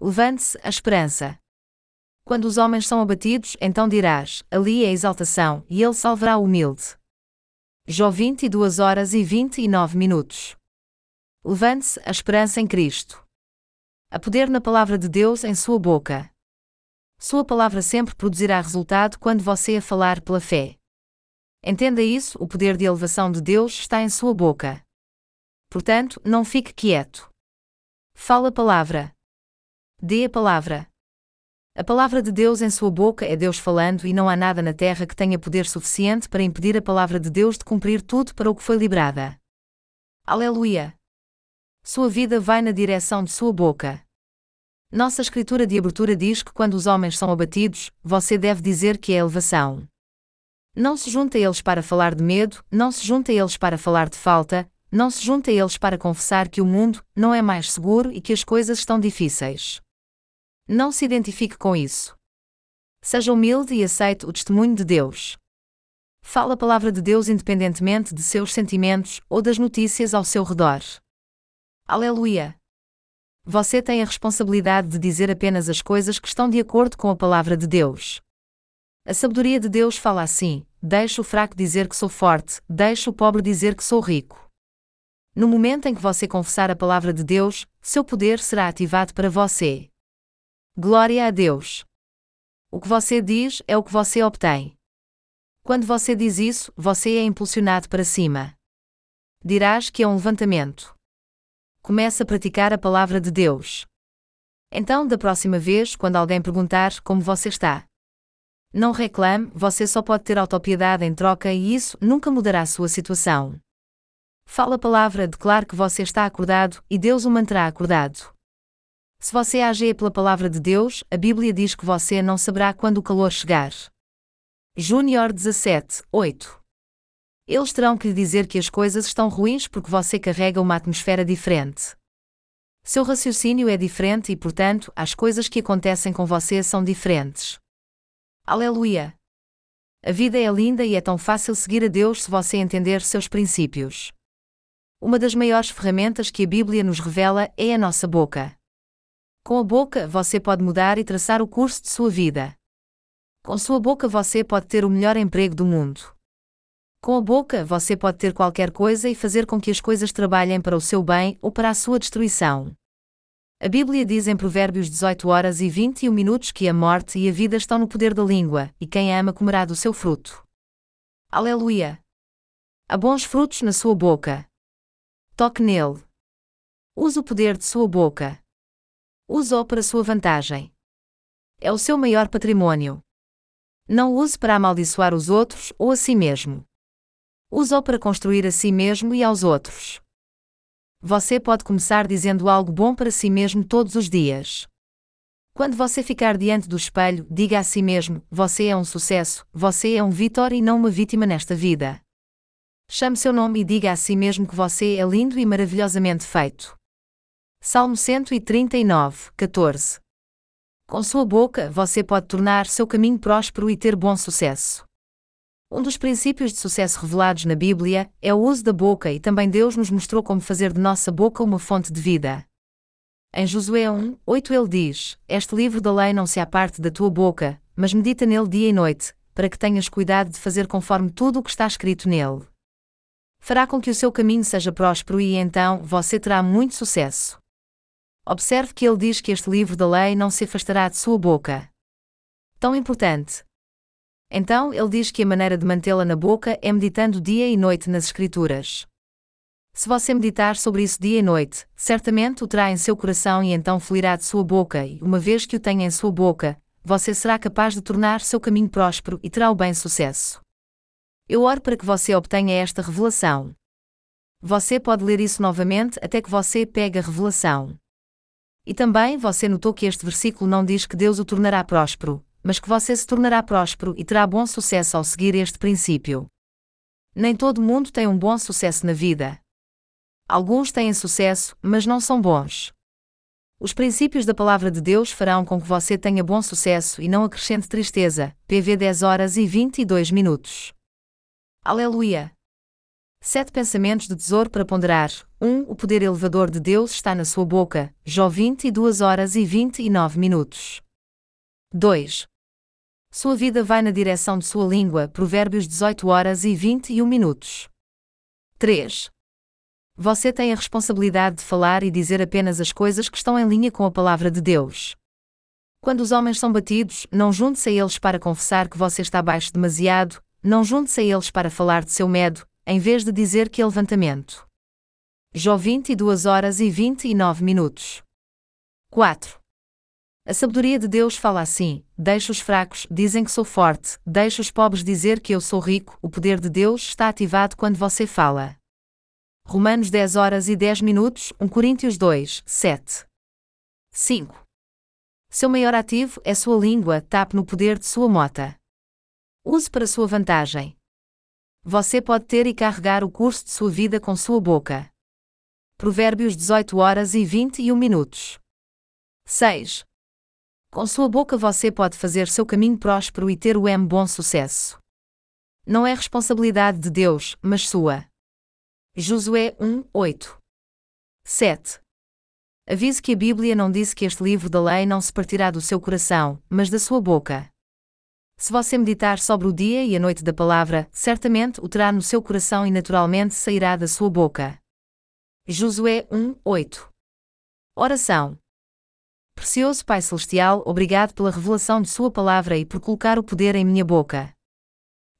Levante-se a esperança. Quando os homens são abatidos, então dirás: Ali é a exaltação, e ele salvará o humilde. Jó 22 horas e 29 minutos. Levante-se a esperança em Cristo. A poder na palavra de Deus em sua boca. Sua palavra sempre produzirá resultado quando você a falar pela fé. Entenda isso, o poder de elevação de Deus está em sua boca. Portanto, não fique quieto. Fala a palavra. Dê a palavra. A palavra de Deus em sua boca é Deus falando, e não há nada na terra que tenha poder suficiente para impedir a palavra de Deus de cumprir tudo para o que foi liberada. Aleluia! Sua vida vai na direção de sua boca. Nossa escritura de abertura diz que quando os homens são abatidos, você deve dizer que é elevação. Não se junta a eles para falar de medo, não se junta a eles para falar de falta, não se junta a eles para confessar que o mundo não é mais seguro e que as coisas estão difíceis. Não se identifique com isso. Seja humilde e aceite o testemunho de Deus. Fale a palavra de Deus independentemente de seus sentimentos ou das notícias ao seu redor. Aleluia! Você tem a responsabilidade de dizer apenas as coisas que estão de acordo com a palavra de Deus. A sabedoria de Deus fala assim: Deixe o fraco dizer que sou forte, Deixe o pobre dizer que sou rico. No momento em que você confessar a palavra de Deus, seu poder será ativado para você. Glória a Deus! O que você diz é o que você obtém. Quando você diz isso, você é impulsionado para cima. Dirás que é um levantamento. Comece a praticar a palavra de Deus. Então, da próxima vez, quando alguém perguntar como você está, não reclame, você só pode ter autopiedade em troca e isso nunca mudará sua situação. Fala a palavra, declare que você está acordado e Deus o manterá acordado. Se você agir pela palavra de Deus, a Bíblia diz que você não saberá quando o calor chegar. Júnior 17, 8. Eles terão que lhe dizer que as coisas estão ruins porque você carrega uma atmosfera diferente. Seu raciocínio é diferente e, portanto, as coisas que acontecem com você são diferentes. Aleluia! A vida é linda e é tão fácil seguir a Deus se você entender seus princípios. Uma das maiores ferramentas que a Bíblia nos revela é a nossa boca. Com a boca, você pode mudar e traçar o curso de sua vida. Com sua boca, você pode ter o melhor emprego do mundo. Com a boca, você pode ter qualquer coisa e fazer com que as coisas trabalhem para o seu bem ou para a sua destruição. A Bíblia diz em Provérbios 18 horas e 21 minutos que a morte e a vida estão no poder da língua, e quem a ama comerá do seu fruto. Aleluia! Há bons frutos na sua boca. Toque nele. Use o poder de sua boca. Use-o para sua vantagem. É o seu maior patrimônio. Não use para amaldiçoar os outros ou a si mesmo. Use-o para construir a si mesmo e aos outros. Você pode começar dizendo algo bom para si mesmo todos os dias. Quando você ficar diante do espelho, diga a si mesmo: Você é um sucesso, você é um vitor e não uma vítima nesta vida. Chame seu nome e diga a si mesmo que você é lindo e maravilhosamente feito. Salmo 139, 14. Com sua boca, você pode tornar seu caminho próspero e ter bom sucesso. Um dos princípios de sucesso revelados na Bíblia é o uso da boca, e também Deus nos mostrou como fazer de nossa boca uma fonte de vida. Em Josué 1, 8 ele diz: Este livro da lei não se aparte da tua boca, mas medita nele dia e noite, para que tenhas cuidado de fazer conforme tudo o que está escrito nele. Fará com que o seu caminho seja próspero e então você terá muito sucesso. Observe que ele diz que este livro da lei não se afastará de sua boca. Tão importante. Então ele diz que a maneira de mantê-la na boca é meditando dia e noite nas Escrituras. Se você meditar sobre isso dia e noite, certamente o terá em seu coração e então fluirá de sua boca, e uma vez que o tenha em sua boca, você será capaz de tornar seu caminho próspero e terá o bem-sucesso. Eu oro para que você obtenha esta revelação. Você pode ler isso novamente até que você pegue a revelação. E também você notou que este versículo não diz que Deus o tornará próspero, mas que você se tornará próspero e terá bom sucesso ao seguir este princípio. Nem todo mundo tem um bom sucesso na vida. Alguns têm sucesso, mas não são bons. Os princípios da palavra de Deus farão com que você tenha bom sucesso e não acrescente tristeza. PV 10 horas e 22 minutos. Aleluia! Sete pensamentos de tesouro para ponderar. 1. Um, o poder elevador de Deus está na sua boca. Jó 22 horas e 29 minutos. 2. Sua vida vai na direção de sua língua. Provérbios 18 horas e 21 minutos. 3. Você tem a responsabilidade de falar e dizer apenas as coisas que estão em linha com a palavra de Deus. Quando os homens são batidos, não junte-se a eles para confessar que você está baixo demasiado, não junte-se a eles para falar de seu medo, em vez de dizer que é levantamento. Jó 22 horas e 29 minutos. 4. A sabedoria de Deus fala assim: deixa os fracos, dizem que sou forte, deixa os pobres dizer que eu sou rico. O poder de Deus está ativado quando você fala. Romanos 10 horas e 10 minutos, 1 Coríntios 2, 7. 5. Seu maior ativo é sua língua, tape no poder de sua mota. Use para sua vantagem. Você pode ter e carregar o curso de sua vida com sua boca. Provérbios 18 horas e 21 minutos. 6. Com sua boca você pode fazer seu caminho próspero e ter o M bom sucesso. Não é responsabilidade de Deus, mas sua. Josué 1, 8. 7. Avise que a Bíblia não disse que este livro da lei não se partirá do seu coração, mas da sua boca. Se você meditar sobre o dia e a noite da palavra, certamente o terá no seu coração e naturalmente sairá da sua boca. Josué 1, 8 Oração Precioso Pai Celestial, obrigado pela revelação de Sua palavra e por colocar o poder em minha boca.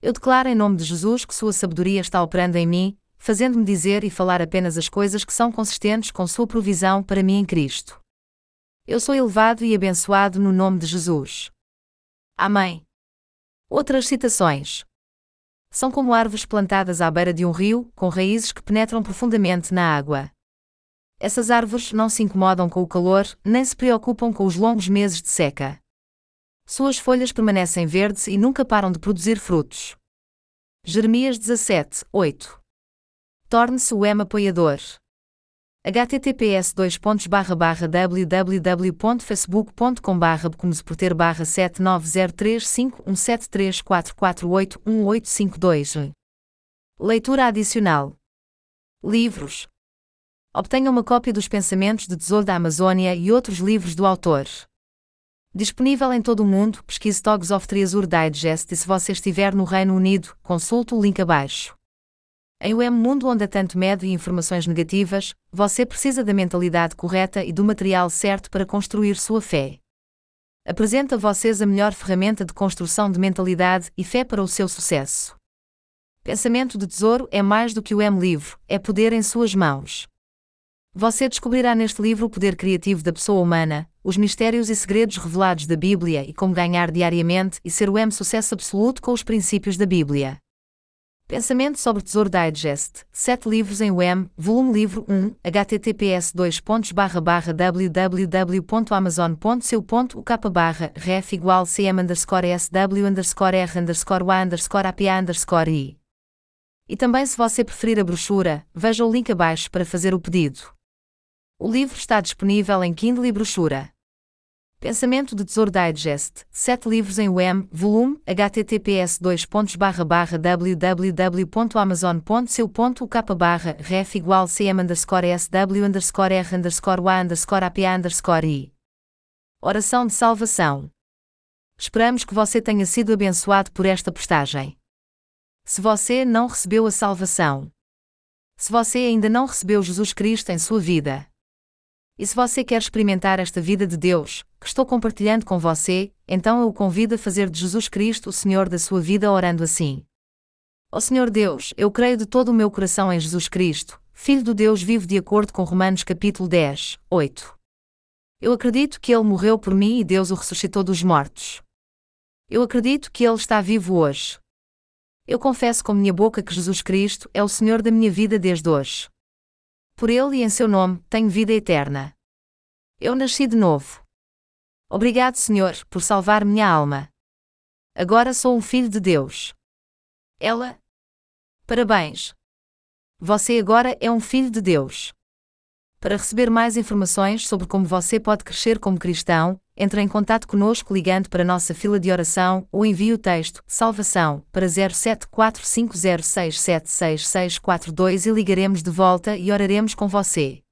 Eu declaro em nome de Jesus que Sua sabedoria está operando em mim, fazendo-me dizer e falar apenas as coisas que são consistentes com Sua provisão para mim em Cristo. Eu sou elevado e abençoado no nome de Jesus. Amém. Outras citações. São como árvores plantadas à beira de um rio, com raízes que penetram profundamente na água. Essas árvores não se incomodam com o calor, nem se preocupam com os longos meses de seca. Suas folhas permanecem verdes e nunca param de produzir frutos. Jeremias 17, 8. Torne-se o M apoiador https www.facebook.com.br 790351734481852. Leitura adicional. Livros. Obtenha uma cópia dos Pensamentos de Tesouro da Amazônia e outros livros do autor. Disponível em todo o mundo, pesquise Dogs of Treasure Digest e se você estiver no Reino Unido, consulte o link abaixo. Em um mundo onde há tanto medo e informações negativas, você precisa da mentalidade correta e do material certo para construir sua fé. Apresento a vocês a melhor ferramenta de construção de mentalidade e fé para o seu sucesso. Pensamento de Tesouro é mais do que o M livro, é poder em suas mãos. Você descobrirá neste livro o poder criativo da pessoa humana, os mistérios e segredos revelados da Bíblia e como ganhar diariamente e ser o M sucesso absoluto com os princípios da Bíblia. Pensamento sobre Tesouro Digest, 7 livros em UEM, volume livro 1, https www.amazon.seu.uk ref igual cm underscore sw underscore r underscore a underscore underscore i. E também se você preferir a brochura, veja o link abaixo para fazer o pedido. O livro está disponível em Kindle e brochura. Pensamento de Tesouro Digest, 7 livros em UEM, volume, https www.amazon.co.uk ref igual cm underscore sw underscore r underscore a underscore apa underscore i. Oração de Salvação. Esperamos que você tenha sido abençoado por esta postagem. Se você não recebeu a salvação, se você ainda não recebeu Jesus Cristo em sua vida, e se você quer experimentar esta vida de Deus, que estou compartilhando com você, então eu o convido a fazer de Jesus Cristo o Senhor da sua vida orando assim. Ó oh Senhor Deus, eu creio de todo o meu coração em Jesus Cristo, Filho do Deus vivo de acordo com Romanos capítulo 10, 8. Eu acredito que ele morreu por mim e Deus o ressuscitou dos mortos. Eu acredito que ele está vivo hoje. Eu confesso com minha boca que Jesus Cristo é o Senhor da minha vida desde hoje. Por ele e em seu nome tenho vida eterna. Eu nasci de novo. Obrigado, Senhor, por salvar minha alma. Agora sou um filho de Deus. Ela? Parabéns. Você agora é um filho de Deus. Para receber mais informações sobre como você pode crescer como cristão, entre em contato conosco ligando para nossa fila de oração ou envie o texto Salvação para 07450676642 e ligaremos de volta e oraremos com você.